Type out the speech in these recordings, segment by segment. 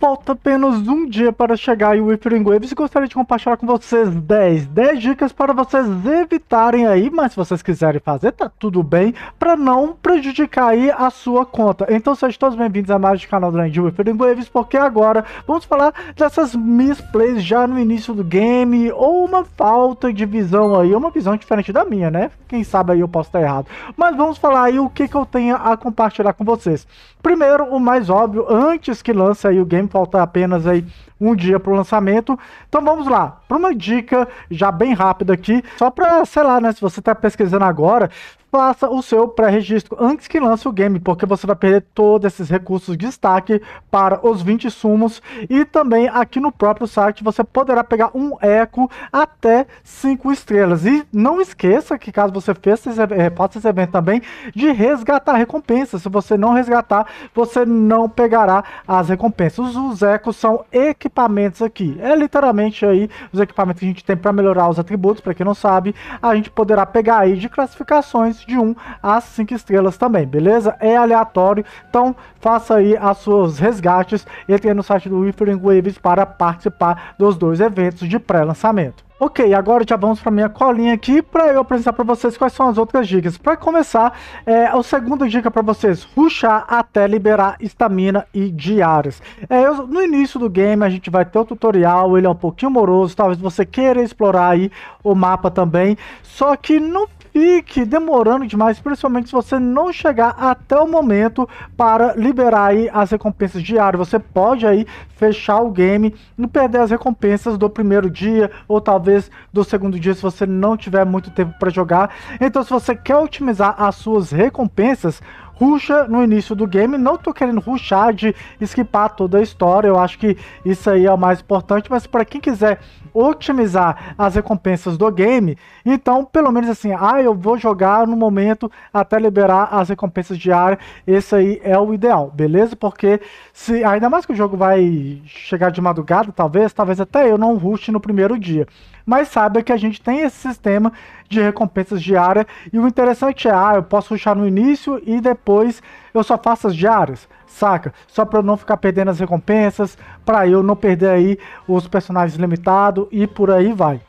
Falta apenas um dia para chegar e o Whispering Waves gostaria de compartilhar com vocês 10, 10 dicas para vocês evitarem aí, mas se vocês quiserem fazer, tá tudo bem, para não prejudicar aí a sua conta. Então sejam todos bem-vindos a mais do canal do Randy Whispering Waves, porque agora vamos falar dessas misplays já no início do game, ou uma falta de visão aí, uma visão diferente da minha, né? Quem sabe aí eu posso estar errado. Mas vamos falar aí o que, que eu tenho a compartilhar com vocês. Primeiro, o mais óbvio, antes que lance aí o game falta apenas aí um dia para o lançamento. Então vamos lá, para uma dica já bem rápida aqui, só para, sei lá, né, se você está pesquisando agora, faça o seu pré-registro antes que lance o game, porque você vai perder todos esses recursos de destaque para os 20 sumos e também aqui no próprio site você poderá pegar um eco até 5 estrelas. E não esqueça que caso você eh, faça esse, evento também, de resgatar recompensas. Se você não resgatar, você não pegará as recompensas. Os ecos são equipamentos aqui. É literalmente aí os equipamentos que a gente tem para melhorar os atributos, para quem não sabe, a gente poderá pegar aí de classificações de 1 a 5 estrelas também, beleza? É aleatório, então faça aí as suas resgates, entre no site do Withering Waves para participar dos dois eventos de pré-lançamento. Ok, agora já vamos para minha colinha aqui para eu apresentar para vocês quais são as outras dicas. Para começar, é, a segunda dica para vocês, ruxar até liberar estamina e diários. É, eu, no início do game a gente vai ter o tutorial, ele é um pouquinho moroso, talvez você queira explorar aí o mapa também, só que no e que demorando demais, principalmente se você não chegar até o momento para liberar aí as recompensas diárias. Você pode aí fechar o game e perder as recompensas do primeiro dia ou talvez do segundo dia se você não tiver muito tempo para jogar. Então, se você quer otimizar as suas recompensas, ruxa no início do game. Não tô querendo ruxar de esquipar toda a história, eu acho que isso aí é o mais importante, mas para quem quiser otimizar as recompensas do game, então pelo menos assim, ah, eu vou jogar no momento até liberar as recompensas diárias, esse aí é o ideal, beleza? Porque se ainda mais que o jogo vai chegar de madrugada, talvez, talvez até eu não rush no primeiro dia mas saiba que a gente tem esse sistema de recompensas diárias e o interessante é, ah, eu posso ruxar no início e depois eu só faço as diárias, saca? Só para eu não ficar perdendo as recompensas, para eu não perder aí os personagens limitados e por aí vai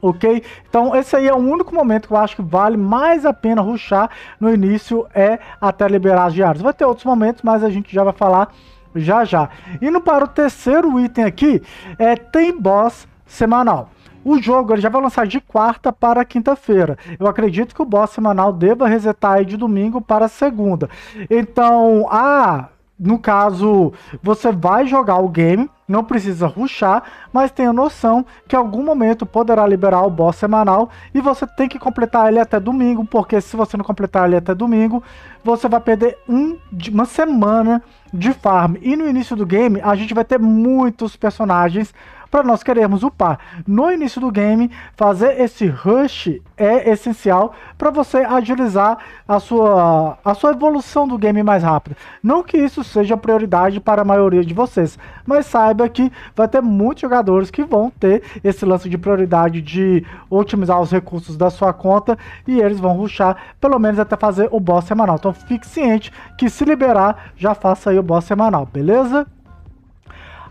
ok? Então esse aí é o único momento que eu acho que vale mais a pena ruxar no início é até liberar as diárias. Vai ter outros momentos, mas a gente já vai falar já já. Indo para o terceiro item aqui, é tem boss semanal. O jogo ele já vai lançar de quarta para quinta-feira. Eu acredito que o boss semanal deva resetar aí de domingo para segunda. Então, ah, no caso, você vai jogar o game, não precisa ruxar, mas tenha noção que em algum momento poderá liberar o boss semanal e você tem que completar ele até domingo, porque se você não completar ele até domingo, você vai perder um, uma semana de farm. E no início do game, a gente vai ter muitos personagens para nós querermos upar. No início do game, fazer esse rush é essencial para você agilizar a sua, a sua evolução do game mais rápido. Não que isso seja prioridade para a maioria de vocês, mas saiba que vai ter muitos jogadores que vão ter esse lance de prioridade de otimizar os recursos da sua conta e eles vão rushar pelo menos até fazer o boss semanal. Então fique ciente que se liberar, já faça aí o boss semanal, beleza?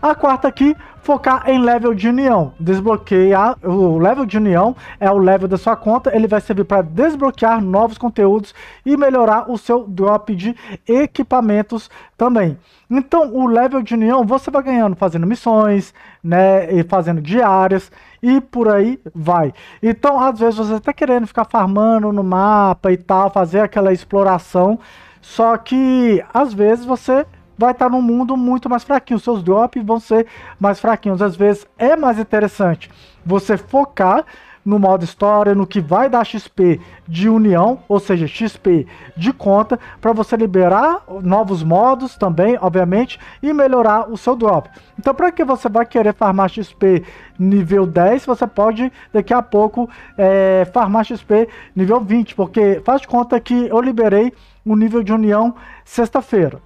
A quarta aqui, focar em level de união. Desbloquear o level de união, é o level da sua conta, ele vai servir para desbloquear novos conteúdos e melhorar o seu drop de equipamentos também. Então, o level de união você vai ganhando fazendo missões, né, e fazendo diárias e por aí vai. Então, às vezes você está querendo ficar farmando no mapa e tal, fazer aquela exploração, só que às vezes você vai estar num mundo muito mais fraquinho. Seus drops vão ser mais fraquinhos. Às vezes é mais interessante você focar no modo história, no que vai dar XP de união, ou seja, XP de conta, para você liberar novos modos também, obviamente, e melhorar o seu drop. Então, para que você vai querer farmar XP nível 10, você pode daqui a pouco é, farmar XP nível 20, porque faz conta que eu liberei o nível de união sexta-feira.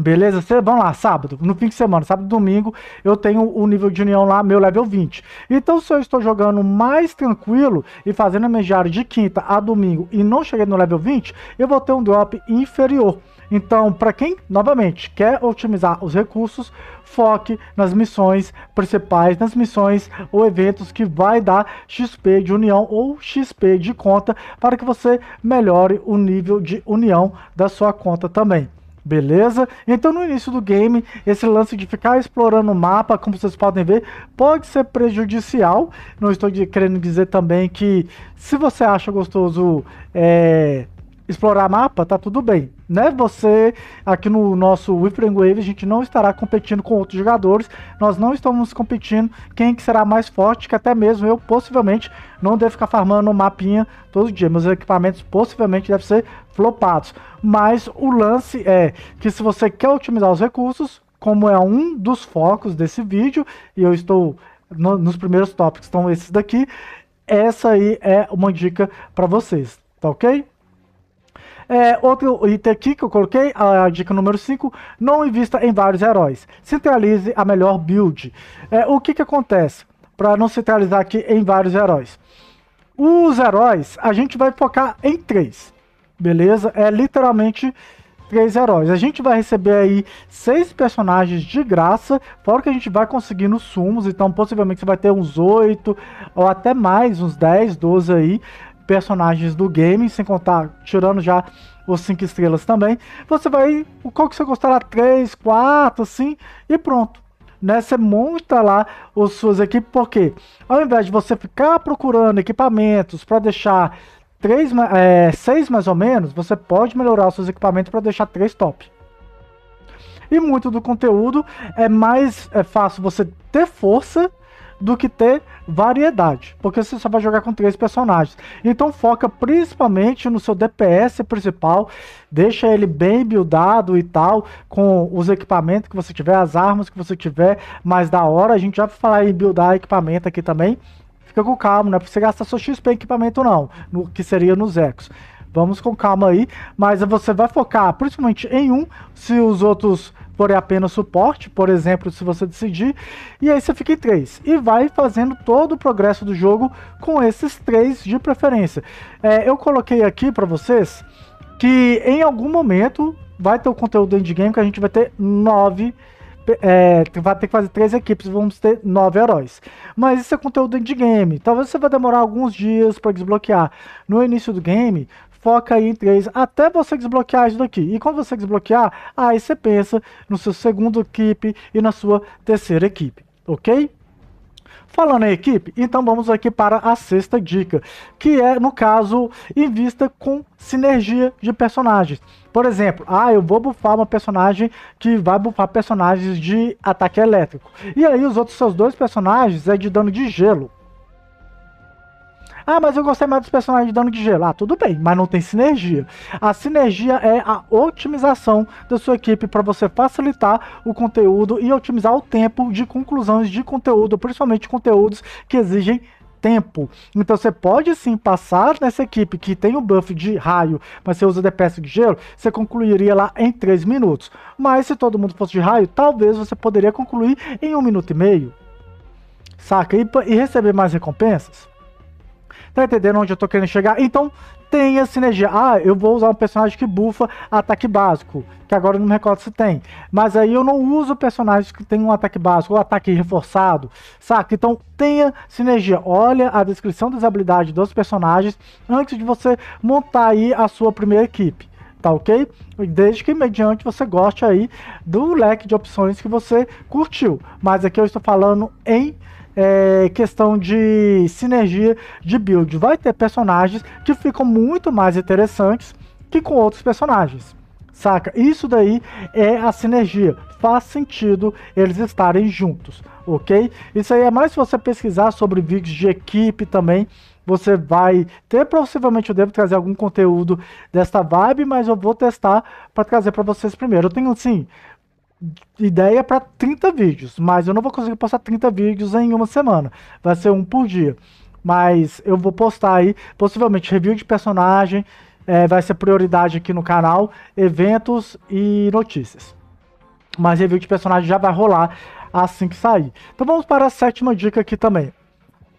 Beleza? Cê, vamos lá, sábado, no fim de semana, sábado e domingo, eu tenho o nível de união lá, meu level 20. Então, se eu estou jogando mais tranquilo e fazendo a de quinta a domingo e não cheguei no level 20, eu vou ter um drop inferior. Então, para quem, novamente, quer otimizar os recursos, foque nas missões principais, nas missões ou eventos que vai dar XP de união ou XP de conta para que você melhore o nível de união da sua conta também beleza? Então no início do game, esse lance de ficar explorando o mapa, como vocês podem ver, pode ser prejudicial. Não estou de, querendo dizer também que se você acha gostoso é, explorar mapa, tá tudo bem. Né? Você, aqui no nosso Whispering Wave, a gente não estará competindo com outros jogadores, nós não estamos competindo quem que será mais forte, que até mesmo eu, possivelmente, não devo ficar farmando um mapinha todo dia. Meus equipamentos, possivelmente, devem ser flopados. Mas o lance é que se você quer otimizar os recursos, como é um dos focos desse vídeo, e eu estou no, nos primeiros tópicos, estão esses daqui, essa aí é uma dica para vocês, tá ok? É, outro item aqui que eu coloquei, a dica número 5, não invista em vários heróis. Centralize a melhor build. É, o que, que acontece? Para não centralizar aqui em vários heróis. Os heróis, a gente vai focar em três, beleza? É literalmente três heróis. A gente vai receber aí seis personagens de graça, fora que a gente vai conseguir nos sumos, então possivelmente você vai ter uns oito ou até mais, uns 10, 12 aí, personagens do game, sem contar, tirando já os 5 estrelas também, você vai, qual que você gostará, 3, 4, assim, e pronto. Né, você monta lá as suas equipes, porque ao invés de você ficar procurando equipamentos para deixar três, é, seis mais ou menos, você pode melhorar os seus equipamentos para deixar três top. E muito do conteúdo é mais é fácil você ter força do que ter variedade, porque você só vai jogar com três personagens. Então foca principalmente no seu DPS principal, deixa ele bem buildado e tal, com os equipamentos que você tiver, as armas que você tiver, mas da hora a gente já vai falar em buildar equipamento aqui também. Fica com calma, não é pra você gastar seu XP em equipamento não, no, que seria nos Ecos. Vamos com calma aí, mas você vai focar principalmente em um, se os outros por apenas suporte, por exemplo, se você decidir, e aí você fica em 3. E vai fazendo todo o progresso do jogo com esses três de preferência. É, eu coloquei aqui para vocês que em algum momento vai ter o conteúdo endgame que a gente vai ter 9 é, vai ter que fazer três equipes, vamos ter nove heróis. Mas isso é conteúdo de game. Talvez você vai demorar alguns dias para desbloquear. No início do game, foca aí em três até você desbloquear isso daqui. E quando você desbloquear, aí você pensa no seu segundo equipe e na sua terceira equipe, ok? Falando em equipe, então vamos aqui para a sexta dica, que é, no caso, invista com sinergia de personagens. Por exemplo, ah, eu vou bufar uma personagem que vai bufar personagens de ataque elétrico. E aí os outros seus dois personagens é de dano de gelo. Ah, mas eu gostei mais dos personagens de dano de gelo. Ah, tudo bem, mas não tem sinergia. A sinergia é a otimização da sua equipe para você facilitar o conteúdo e otimizar o tempo de conclusões de conteúdo, principalmente conteúdos que exigem tempo. Então você pode sim passar nessa equipe que tem o um buff de raio, mas você usa DPS de gelo, você concluiria lá em 3 minutos. Mas se todo mundo fosse de raio, talvez você poderia concluir em 1 um minuto e meio. Saca? E, e receber mais recompensas. Tá entendendo onde eu tô querendo chegar? Então, tenha sinergia. Ah, eu vou usar um personagem que bufa ataque básico, que agora eu não me recordo se tem. Mas aí eu não uso personagens que tem um ataque básico, ou ataque reforçado, saca? Então tenha sinergia. Olha a descrição das habilidades dos personagens antes de você montar aí a sua primeira equipe. Tá ok? Desde que mediante você goste aí do leque de opções que você curtiu. Mas aqui eu estou falando em é, questão de sinergia de build. Vai ter personagens que ficam muito mais interessantes que com outros personagens. Saca? Isso daí é a sinergia. Faz sentido eles estarem juntos, ok? Isso aí é mais se você pesquisar sobre vídeos de equipe também. Você vai ter, possivelmente eu devo trazer algum conteúdo desta vibe, mas eu vou testar para trazer para vocês primeiro. Eu tenho, sim, ideia para 30 vídeos, mas eu não vou conseguir postar 30 vídeos em uma semana. Vai ser um por dia. Mas eu vou postar aí, possivelmente, review de personagem, é, vai ser prioridade aqui no canal, eventos e notícias. Mas review de personagem já vai rolar assim que sair. Então vamos para a sétima dica aqui também.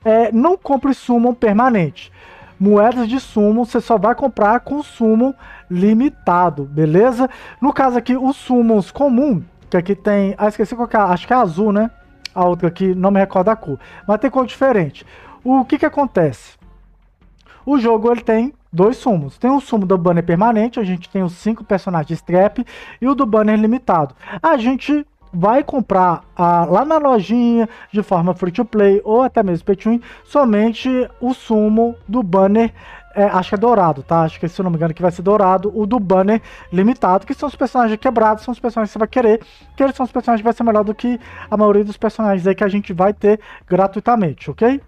É, não compre summon permanente moedas de sumo você só vai comprar com sumo limitado, beleza? No caso aqui, os sumos comum, que aqui tem... Ah, esqueci qual que é, acho que é azul, né? A outra aqui, não me recordo a cor. Mas tem cor diferente. O que que acontece? O jogo, ele tem dois sumos. Tem o sumo do banner permanente, a gente tem os cinco personagens trap, e o do banner limitado. A gente vai comprar a, lá na lojinha de forma free to play ou até mesmo pay to win, somente o sumo do banner é, acho que é dourado, tá? Acho que se eu não me engano que vai ser dourado, o do banner limitado, que são os personagens quebrados, são os personagens que você vai querer, que eles são os personagens que vai ser melhor do que a maioria dos personagens aí que a gente vai ter gratuitamente, ok?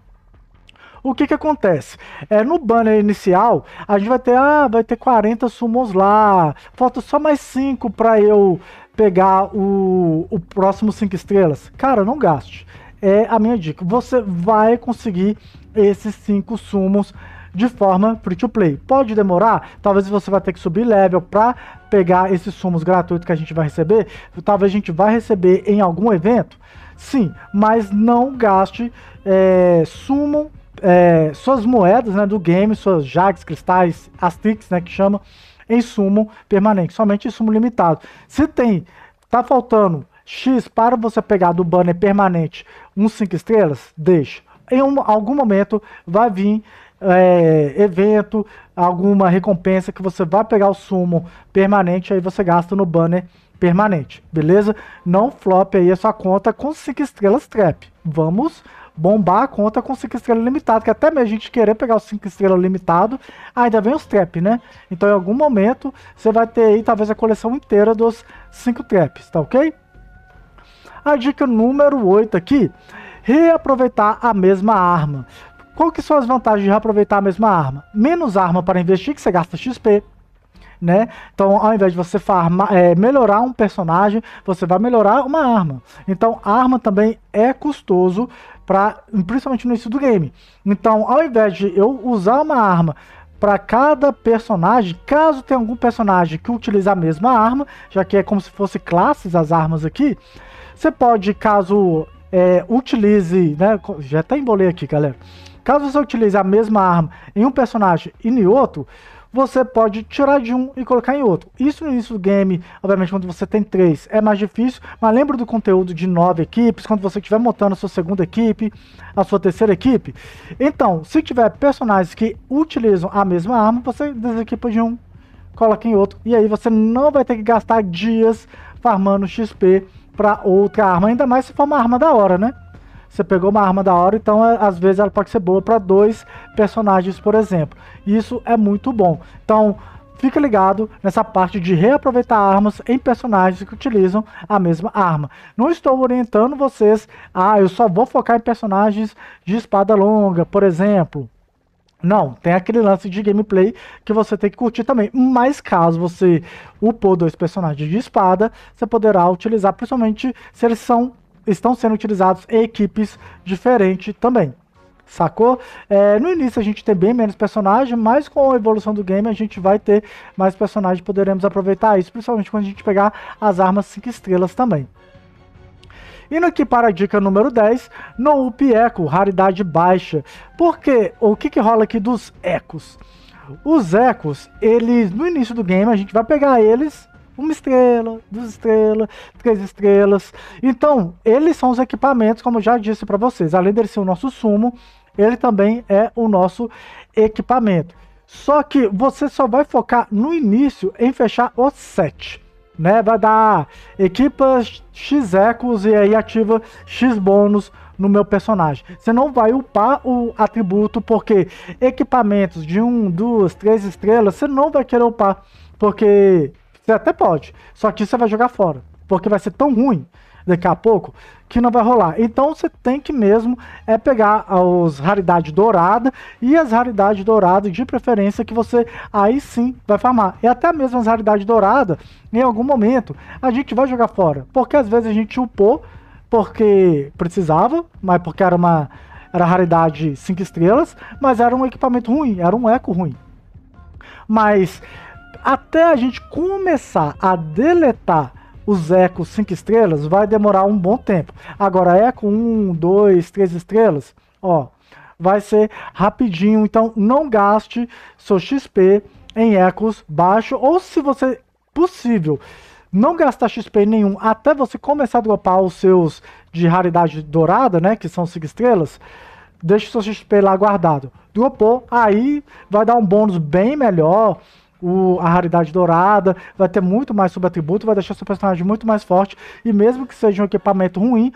O que que acontece? É, no banner inicial, a gente vai ter, ah, vai ter 40 sumos lá, falta só mais 5 para eu pegar o, o próximo 5 estrelas, cara, não gaste. É a minha dica. Você vai conseguir esses 5 sumos de forma free to play. Pode demorar, talvez você vai ter que subir level para pegar esses sumos gratuitos que a gente vai receber. Talvez a gente vai receber em algum evento, sim, mas não gaste é, sumo, é, suas moedas né, do game, suas jags, cristais, astrix, né, que chama, insumo permanente, somente insumo limitado. Se tem, tá faltando X para você pegar do banner permanente um 5 estrelas, deixa. Em um, algum momento vai vir é, evento, alguma recompensa que você vai pegar o sumo permanente, aí você gasta no banner permanente, beleza? Não flop aí a sua conta com 5 estrelas trap. Vamos bombar a conta com 5 estrelas limitado, que até mesmo a gente querer pegar os 5 estrelas limitado, ainda vem os trap, né? Então em algum momento você vai ter aí talvez a coleção inteira dos 5 traps, tá ok? A dica número 8 aqui, reaproveitar a mesma arma. Qual que são as vantagens de reaproveitar a mesma arma? Menos arma para investir, que você gasta XP, né? Então, ao invés de você farmar, é, melhorar um personagem, você vai melhorar uma arma. Então, arma também é custoso para principalmente no início do game. Então, ao invés de eu usar uma arma para cada personagem, caso tenha algum personagem que utilize a mesma arma, já que é como se fosse classes as armas aqui, você pode, caso é, utilize, né, já até embolei aqui, galera. Caso você utilize a mesma arma em um personagem e em outro, você pode tirar de um e colocar em outro. Isso no início do game, obviamente, quando você tem três, é mais difícil, mas lembra do conteúdo de nove equipes, quando você estiver montando a sua segunda equipe, a sua terceira equipe. Então, se tiver personagens que utilizam a mesma arma, você desequipa de um, coloca em outro, e aí você não vai ter que gastar dias farmando XP para outra arma, ainda mais se for uma arma da hora, né? Você pegou uma arma da hora, então é, às vezes ela pode ser boa para dois personagens, por exemplo. Isso é muito bom. Então, fica ligado nessa parte de reaproveitar armas em personagens que utilizam a mesma arma. Não estou orientando vocês, ah, eu só vou focar em personagens de espada longa, por exemplo. Não, tem aquele lance de gameplay que você tem que curtir também. Mas caso você upou dois personagens de espada, você poderá utilizar, principalmente se eles são estão sendo utilizados em equipes diferentes também. Sacou? É, no início a gente tem bem menos personagem, mas com a evolução do game a gente vai ter mais personagens, poderemos aproveitar isso, principalmente quando a gente pegar as armas 5 estrelas também. Indo aqui para a dica número 10, no up eco, raridade baixa. Porque o que, que rola aqui dos ecos? Os ecos, eles no início do game a gente vai pegar eles uma estrela, duas estrelas, três estrelas. Então, eles são os equipamentos, como já disse para vocês. Além de ser o nosso sumo, ele também é o nosso equipamento. Só que você só vai focar no início em fechar o set. Né? Vai dar equipa X ecos e aí ativa X bônus no meu personagem. Você não vai upar o atributo, porque equipamentos de 1, 2, 3 estrelas, você não vai querer upar. Porque você até pode, só que você vai jogar fora, porque vai ser tão ruim daqui a pouco que não vai rolar. Então você tem que mesmo é pegar as raridades douradas e as raridades douradas de preferência que você aí sim vai farmar. E até mesmo as raridades douradas, em algum momento, a gente vai jogar fora, porque às vezes a gente upou porque precisava, mas porque era uma era raridade 5 estrelas, mas era um equipamento ruim, era um eco ruim. Mas até a gente começar a deletar os ecos 5 estrelas, vai demorar um bom tempo. Agora, eco 1, 2, 3 estrelas, ó, vai ser rapidinho. Então, não gaste seu XP em ecos baixo, ou se você possível não gastar XP nenhum até você começar a dropar os seus de raridade dourada, né, que são 5 estrelas, deixe seu XP lá guardado. Dropou, aí vai dar um bônus bem melhor, o, a raridade dourada, vai ter muito mais subatributo, vai deixar seu personagem muito mais forte. E mesmo que seja um equipamento ruim,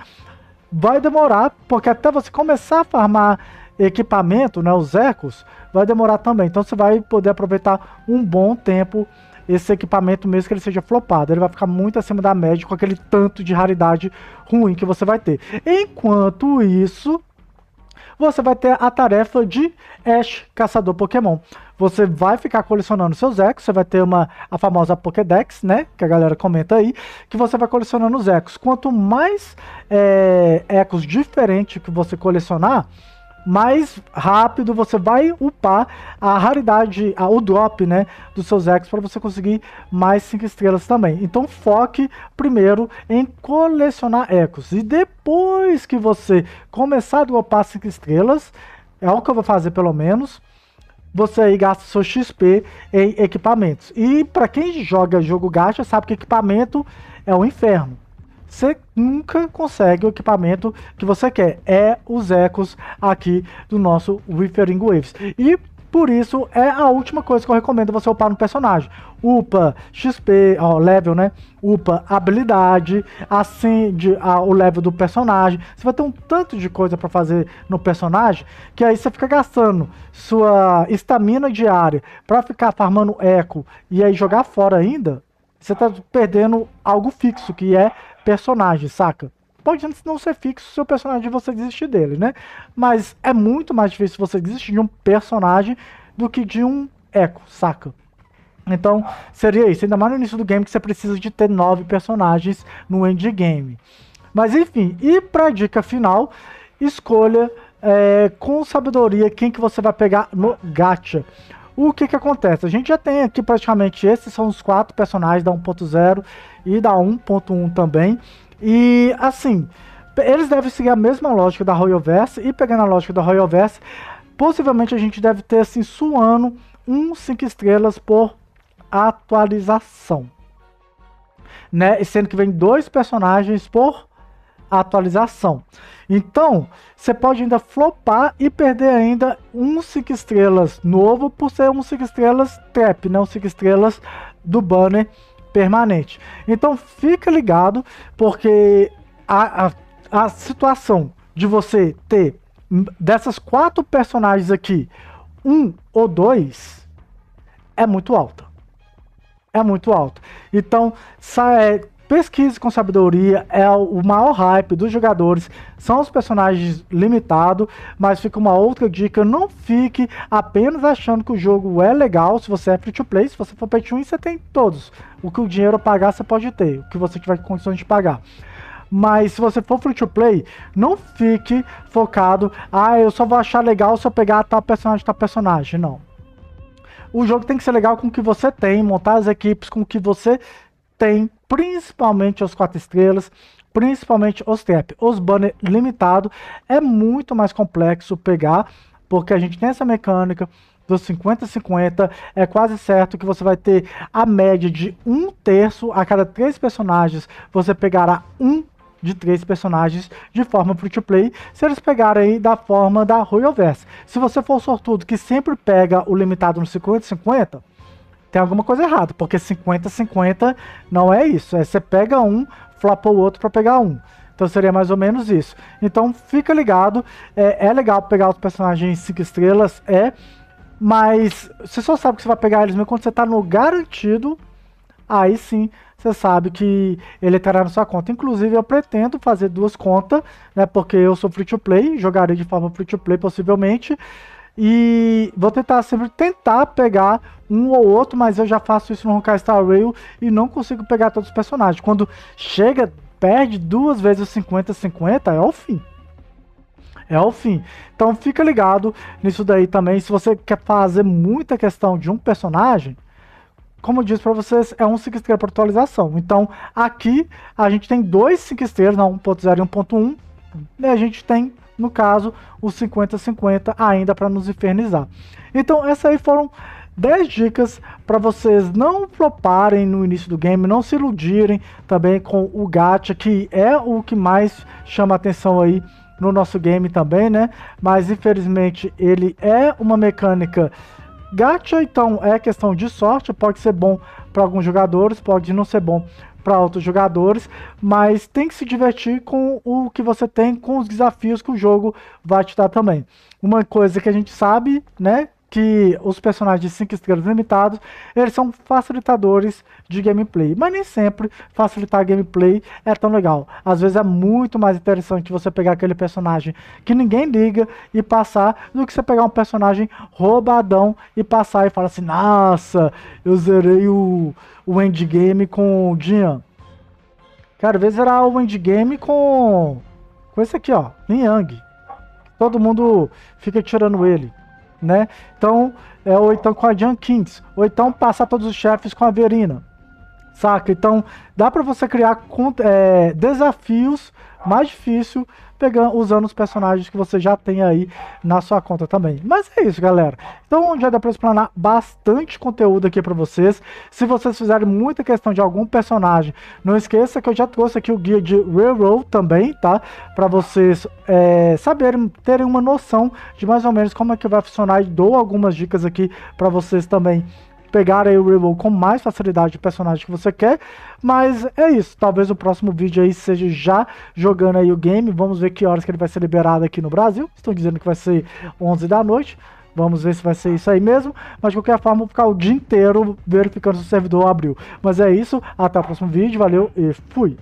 vai demorar, porque até você começar a farmar equipamento, né, os ecos, vai demorar também. Então você vai poder aproveitar um bom tempo esse equipamento, mesmo que ele seja flopado. Ele vai ficar muito acima da média com aquele tanto de raridade ruim que você vai ter. Enquanto isso, você vai ter a tarefa de Ash, caçador Pokémon. Você vai ficar colecionando seus ecos, você vai ter uma, a famosa Pokédex, né? Que a galera comenta aí, que você vai colecionando os ecos. Quanto mais é, eh, ecos diferentes que você colecionar, mais rápido você vai upar a raridade, a, o drop, né, dos seus ex para você conseguir mais 5 estrelas também. Então foque primeiro em colecionar ecos e depois que você começar a dropar 5 estrelas, é o que eu vou fazer pelo menos, você aí gasta seu XP em equipamentos. E para quem joga jogo gacha, sabe que equipamento é um inferno você nunca consegue o equipamento que você quer. É os ecos aqui do nosso Withering Waves. E por isso é a última coisa que eu recomendo você upar no personagem. Upa XP, ó, level, né? Upa habilidade, acende a, o level do personagem. Você vai ter um tanto de coisa para fazer no personagem que aí você fica gastando sua estamina diária para ficar farmando eco e aí jogar fora ainda. Você tá perdendo algo fixo que é personagem, saca? Pode não ser fixo seu personagem você desistir dele, né? Mas é muito mais difícil você desistir de um personagem do que de um eco, saca? Então, seria isso. Ainda mais no início do game que você precisa de ter nove personagens no endgame. Mas enfim, e pra dica final, escolha é, com sabedoria quem que você vai pegar no gacha. O que que acontece? A gente já tem aqui praticamente esses são os quatro personagens da 1.0 e da 1.1 também. E assim, eles devem seguir a mesma lógica da Royal Verse e pegando a lógica da Royal Verse, possivelmente a gente deve ter assim suando um 5 estrelas por atualização. Né? Sendo que vem dois personagens por atualização. Então, você pode ainda flopar e perder ainda um 5 estrelas novo por ser um 5 estrelas trap, não né? 5 estrelas do banner permanente. Então, fica ligado, porque a, a, a situação de você ter dessas quatro personagens aqui, um ou dois, é muito alta. É muito alto. Então, sai, é, Pesquise com sabedoria é o maior hype dos jogadores, são os personagens limitados, mas fica uma outra dica, não fique apenas achando que o jogo é legal, se você é free to play, se você for pay to win, você tem todos. O que o dinheiro pagar você pode ter, o que você tiver condições de pagar. Mas se você for free to play, não fique focado, ah, eu só vou achar legal se eu pegar tal personagem, tal personagem, não. O jogo tem que ser legal com o que você tem, montar as equipes com o que você tem principalmente os quatro estrelas, principalmente os trap. Os banner limitado é muito mais complexo pegar, porque a gente tem essa mecânica dos 50-50, é quase certo que você vai ter a média de um terço a cada três personagens, você pegará um de três personagens de forma free to play, se eles pegarem da forma da Royal Verse. Se você for sortudo que sempre pega o limitado no 50-50, tem alguma coisa errada, porque 50-50 não é isso. É você pega um, flapa o outro para pegar um. Então seria mais ou menos isso. Então fica ligado. É, é legal pegar os personagens 5 estrelas, é. Mas você só sabe que você vai pegar eles mesmo quando você está no garantido. Aí sim você sabe que ele estará na sua conta. Inclusive, eu pretendo fazer duas contas, né? Porque eu sou free to play, jogarei de forma free to play possivelmente. E vou tentar sempre tentar pegar um ou outro, mas eu já faço isso no Honkai Star Rail e não consigo pegar todos os personagens. Quando chega, perde duas vezes 50-50, é o fim. É o fim. Então fica ligado nisso daí também. Se você quer fazer muita questão de um personagem, como eu disse para vocês, é um 5 estrelas para atualização. Então aqui a gente tem dois 5 estrelas, 1.0 e 1.1, e a gente tem no caso, os 50-50 ainda para nos infernizar. Então, essas aí foram 10 dicas para vocês não proparem no início do game, não se iludirem também com o gacha, que é o que mais chama atenção aí no nosso game também, né? Mas infelizmente ele é uma mecânica gacha, então é questão de sorte, pode ser bom para alguns jogadores, pode não ser bom para outros jogadores, mas tem que se divertir com o que você tem, com os desafios que o jogo vai te dar também. Uma coisa que a gente sabe, né, que os personagens de 5 estrelas limitados, eles são facilitadores de gameplay. Mas nem sempre facilitar gameplay é tão legal. Às vezes é muito mais interessante você pegar aquele personagem que ninguém liga e passar, do que você pegar um personagem roubadão e passar e falar assim, nossa, eu zerei o, o endgame com o Jian. Cara, às vezes era o endgame com, com esse aqui, ó, Niang. Todo mundo fica tirando ele né? Então, é, ou então com a Junkins, ou então passar todos os chefes com a Verina, saca? Então, dá para você criar é, desafios mais difíceis pegando, usando os personagens que você já tem aí na sua conta também. Mas é isso, galera. Então já dá para explanar bastante conteúdo aqui para vocês. Se vocês fizerem muita questão de algum personagem, não esqueça que eu já trouxe aqui o guia de Railroad também, tá? Para vocês é, saberem, terem uma noção de mais ou menos como é que vai funcionar e dou algumas dicas aqui para vocês também pegar aí o reload com mais facilidade de personagem que você quer. Mas é isso, talvez o próximo vídeo aí seja já jogando aí o game. Vamos ver que horas que ele vai ser liberado aqui no Brasil. Estão dizendo que vai ser 11 da noite. Vamos ver se vai ser isso aí mesmo. Mas de qualquer forma, vou ficar o dia inteiro verificando se o servidor abriu. Mas é isso. Até o próximo vídeo. Valeu e fui.